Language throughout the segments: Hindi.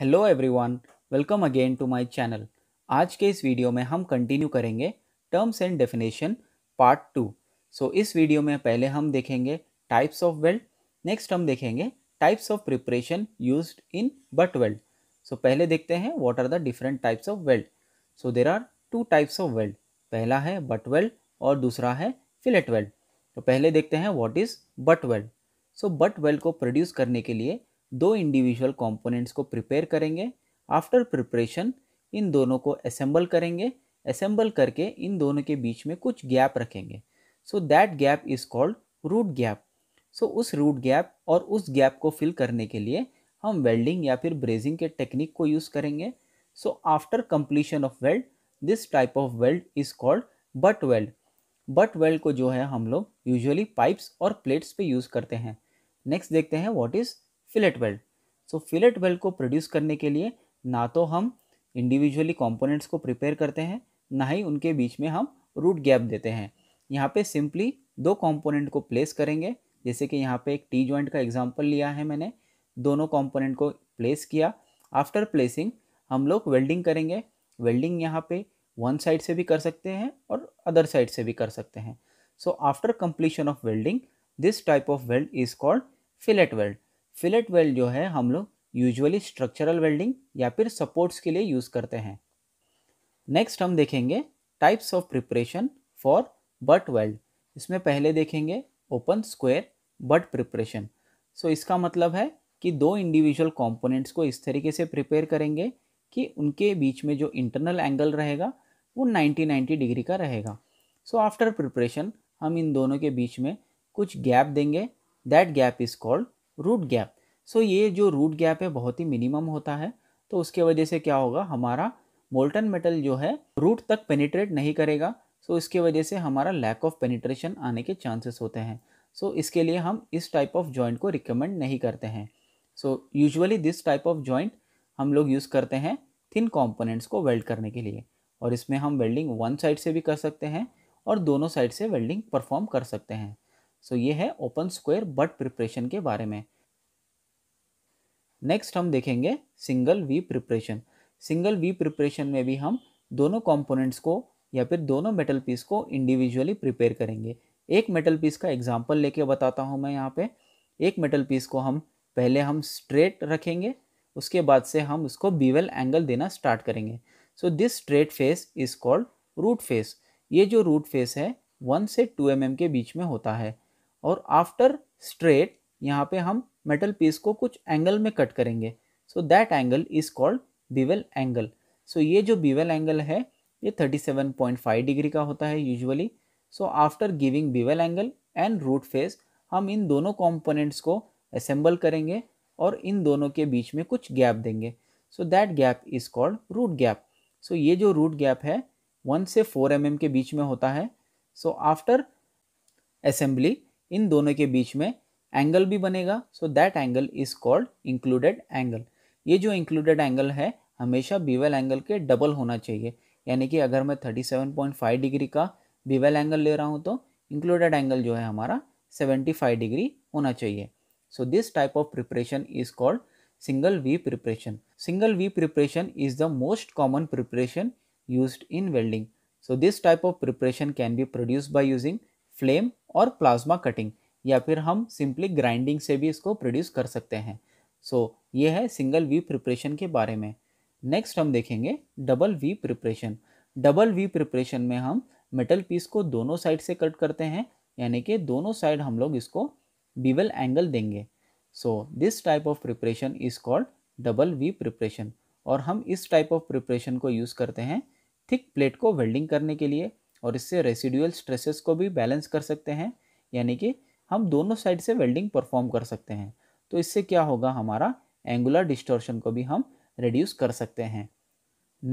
hello everyone welcome again to my channel आज के इस वीडियो में हम कंटिन्यू करेंगे terms and definition part two so इस वीडियो में पहले हम देखेंगे टाइप्स ऑफ वेल्ड नेक्स्ट हम देखेंगे types of preparation use in butt weld so पहले देखते हैं what are the different types of weld so there are two types of weld पहला है बट वेल्ड और दूसरा है फिलेट वेल्ड तो पहले देखते हैं what is butt weld so butt weld को प्रोड्यूस करने के लिए दो इंडिविजुअल कंपोनेंट्स को प्रिपेयर करेंगे आफ्टर प्रिपरेशन इन दोनों को असेंबल करेंगे असेंबल करके इन दोनों के बीच में कुछ गैप रखेंगे so that gap is called root gap so उस रूट गैप और उस गैप को फिल करने के लिए हम वेल्डिंग या फिर ब्रेजिंग के टेक्निक को यूज़ करेंगे so after completion of weld this type of weld is called butt weld butt weld को जो है हम लोग यूजुअली पाइप्स और प्लेट्स पे यूज़ करते हैं नेक्स्ट देखते हैं what is fillet weld so fillet weld को प्रोड्यूस करने के लिए ना तो हम इंडिविजुअली कंपोनेंट्स को प्रिपेयर करते हैं ना ही उनके बीच में हम रूट गैप देते हैं यहाँ पे सिंपली दो कंपोनेंट को प्लेस करेंगे जैसे कि यहाँ पे एक टी जॉइंट का एग्जांपल लिया है मैंने दोनों कंपोनेंट को प्लेस किया आफ्टर प्लेसिंग हम लोग वेल्डिंग करेंगे वेल्डिंग यहाँ पे वन साइड से भी कर सकते हैं और अदर साइड से भी कर सकते हैं so after completion of welding this type of weld is called fillet weld fillet weld जो है हम लोग यूजुअली स्ट्रक्चरल वेल्डिंग या फिर सपोर्ट्स के लिए यूज़ करते हैं नेक्स्ट हम देखेंगे types of preparation for butt weld इसमें पहले देखेंगे open square butt preparation so इसका मतलब है कि दो इंडिविजुअल कंपोनेंट्स को इस तरीके से प्रिपेयर करेंगे कि उनके बीच में जो इंटरनल एंगल रहेगा वो 90 90 डिग्री का रहेगा सो आफ्टर प्रिपरेशन हम इन दोनों के बीच में कुछ गैप देंगे that gap is called root gap so ये जो रूट गैप है बहुत ही मिनिमम होता है तो उसके वजह से क्या होगा हमारा मोल्टन मेटल जो है रूट तक पेनिट्रेट नहीं करेगा सो इसके वजह से हमारा लैक ऑफ पेनिट्रेशन आने के चांसेस होते हैं सो इसके लिए हम इस टाइप ऑफ जॉइंट को रिकमेंड नहीं करते हैं so usually this type of joint हम लोग यूज़ करते हैं थिन कॉम्पोनेंट्स को वेल्ड करने के लिए और इसमें हम वेल्डिंग वन साइड से भी कर सकते हैं और दोनों साइड से वेल्डिंग परफॉर्म कर सकते हैं सो ये है ओपन स्क्वायर बट प्रिपरेशन के बारे में नेक्स्ट हम देखेंगे single V preparation single V preparation में भी हम दोनों कंपोनेंट्स को या फिर दोनों मेटल पीस को इंडिविजुअली प्रिपेयर करेंगे एक मेटल पीस का एग्जाम्पल लेके बताता हूँ मैं यहाँ पे एक मेटल पीस को हम पहले हम स्ट्रेट रखेंगे उसके बाद से हम उसको बीवेल एंगल देना स्टार्ट करेंगे so this straight face is called root face ये जो रूट फेस है वन से टू एम mm के बीच में होता है और आफ्टर स्ट्रेट यहाँ पे हम मेटल पीस को कुछ एंगल में कट करेंगे so that angle is called bevel angle so ये जो बीवेल एंगल है ये 37.5 डिग्री का होता है usually so after giving bevel angle and root face हम इन दोनों कॉम्पोनेंट्स को असेंबल करेंगे और इन दोनों के बीच में कुछ गैप देंगे so that gap is called root gap so ये जो रूट गैप है वन से फोर एम mm के बीच में होता है सो आफ्टर असेंबली इन दोनों के बीच में एंगल भी बनेगा so that angle is called included angle ये जो इंक्लूडेड एंगल है हमेशा बीवेल एंगल के डबल होना चाहिए यानी कि अगर मैं 37.5 डिग्री का बीवेल एंगल ले रहा हूँ तो इंक्लूडेड एंगल जो है हमारा 75 डिग्री होना चाहिए so this type of preparation is called single V preparation single V preparation is the most common preparation use in welding so this type of preparation can be produce by using flame और प्लाज्मा कटिंग या फिर हम सिंपली ग्राइंडिंग से भी इसको प्रोड्यूस कर सकते हैं सो so, ये है सिंगल वी प्रिपरेशन के बारे में नेक्स्ट हम देखेंगे double V preparation double V preparation में हम मेटल पीस को दोनों साइड से कट करते हैं यानी कि दोनों साइड हम लोग इसको बीवल एंगल देंगे so this type of preparation is called double V preparation और हम इस टाइप ऑफ प्रिपरेशन को यूज़ करते हैं थिक प्लेट को वेल्डिंग करने के लिए और इससे रेसिडुअल स्ट्रेसेस को भी बैलेंस कर सकते हैं यानी कि हम दोनों साइड से वेल्डिंग परफॉर्म कर सकते हैं तो इससे क्या होगा हमारा एंगुलर डिस्टोर्शन को भी हम रिड्यूस कर सकते हैं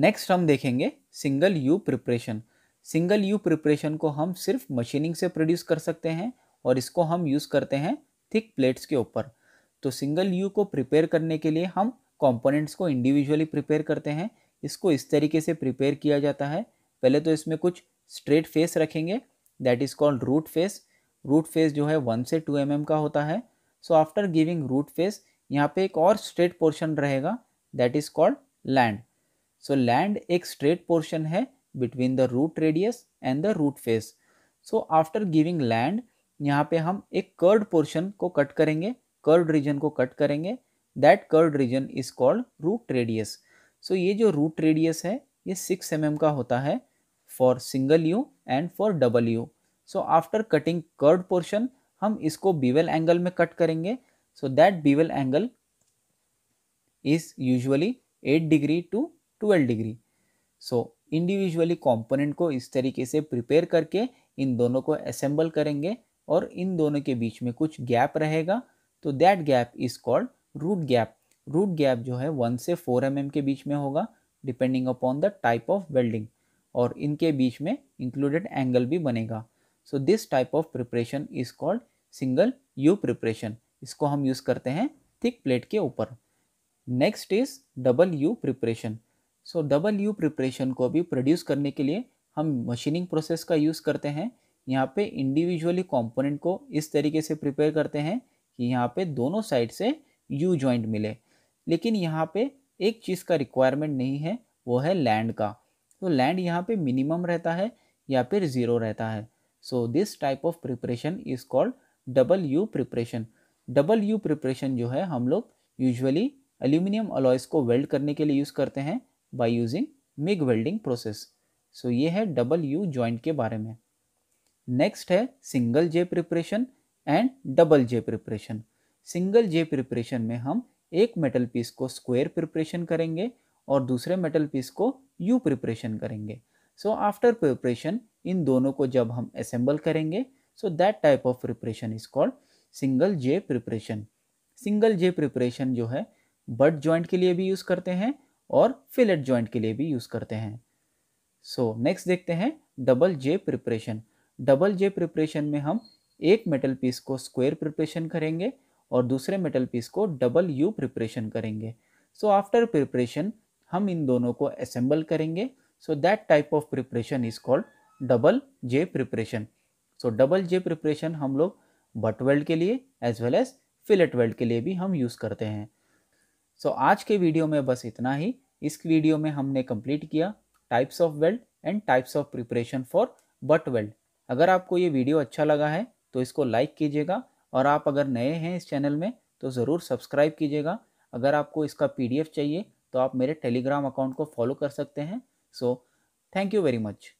नेक्स्ट हम देखेंगे single U preparation single U preparation को हम सिर्फ मशीनिंग से प्रोड्यूस कर सकते हैं और इसको हम यूज़ करते हैं थिक प्लेट्स के ऊपर तो सिंगल यू को प्रिपेयर करने के लिए हम कंपोनेंट्स को इंडिविजुअली प्रिपेयर करते हैं इसको इस तरीके से प्रिपेयर किया जाता है पहले तो इसमें कुछ स्ट्रेट फेस रखेंगे that is called root face root face जो है वन से टू एम mm का होता है so after giving root face यहाँ पे एक और स्ट्रेट पोर्शन रहेगा that is called land so land एक स्ट्रेट पोर्शन है between the root radius and the root face so after giving land यहाँ पे हम एक कर्ड पोर्शन को कट करेंगे कर्ड रीजन को कट करेंगे that curved region is called root radius so ये जो रूट रेडियस है ये सिक्स एम mm का होता है for single U and for double U so after cutting curved portion हम इसको बीवेल एंगल में कट करेंगे so that bevel angle is usually eight degree to twelve degree so individually component को इस तरीके से प्रिपेयर करके इन दोनों को असेंबल करेंगे और इन दोनों के बीच में कुछ गैप रहेगा तो that gap is called root gap root gap जो है वन से फोर एम mm के बीच में होगा depending upon the type of welding और इनके बीच में इंक्लूडेड एंगल भी बनेगा so this type of preparation is called single U preparation इसको हम यूज़ करते हैं थिक प्लेट के ऊपर next is double U preparation so double U preparation को भी प्रोड्यूस करने के लिए हम मशीनिंग प्रोसेस का यूज़ करते हैं यहाँ पे इंडिविजुअली कंपोनेंट को इस तरीके से प्रिपेयर करते हैं कि यहाँ पे दोनों साइड से यू जॉइंट मिले लेकिन यहाँ पे एक चीज़ का रिक्वायरमेंट नहीं है वो है लैंड का तो लैंड यहाँ पे मिनिमम रहता है या फिर ज़ीरो रहता है so this type of preparation is called double U preparation double U preparation जो है हम लोग यूजअली एल्यूमिनियम अलॉयस को वेल्ड करने के लिए यूज़ करते हैं by using MIG welding process so ये है डबल यू जॉइंट के बारे में नेक्स्ट है single J preparation and double J preparation single J preparation में हम एक मेटल पीस को स्क्वेयर प्रिपरेशन करेंगे और दूसरे मेटल पीस को यू प्रिपरेशन करेंगे सो आफ्टर प्रिपरेशन इन दोनों को जब हम असेंबल करेंगे so that type of preparation is called single J preparation single J preparation जो है बट ज्वाइंट के लिए भी यूज़ करते हैं और फिलेट ज्वाइंट के लिए भी यूज़ करते हैं सो so, नेक्स्ट देखते हैं double J preparation double J preparation में हम एक मेटल पीस को स्क्वेयर प्रिपरेशन करेंगे और दूसरे मेटल पीस को डबल यू प्रिपरेशन करेंगे सो आफ्टर प्रिपरेशन हम इन दोनों को असेंबल करेंगे so that type of preparation is called double J preparation so double J preparation हम लोग बट वेल्ड के लिए as well as fillet weld के लिए भी हम यूज़ करते हैं सो so, आज के वीडियो में बस इतना ही इस वीडियो में हमने कंप्लीट किया types of weld and types of preparation for butt weld अगर आपको ये वीडियो अच्छा लगा है तो इसको लाइक कीजिएगा और आप अगर नए हैं इस चैनल में तो ज़रूर सब्सक्राइब कीजिएगा अगर आपको इसका पीडीएफ चाहिए तो आप मेरे टेलीग्राम अकाउंट को फॉलो कर सकते हैं so thank you very much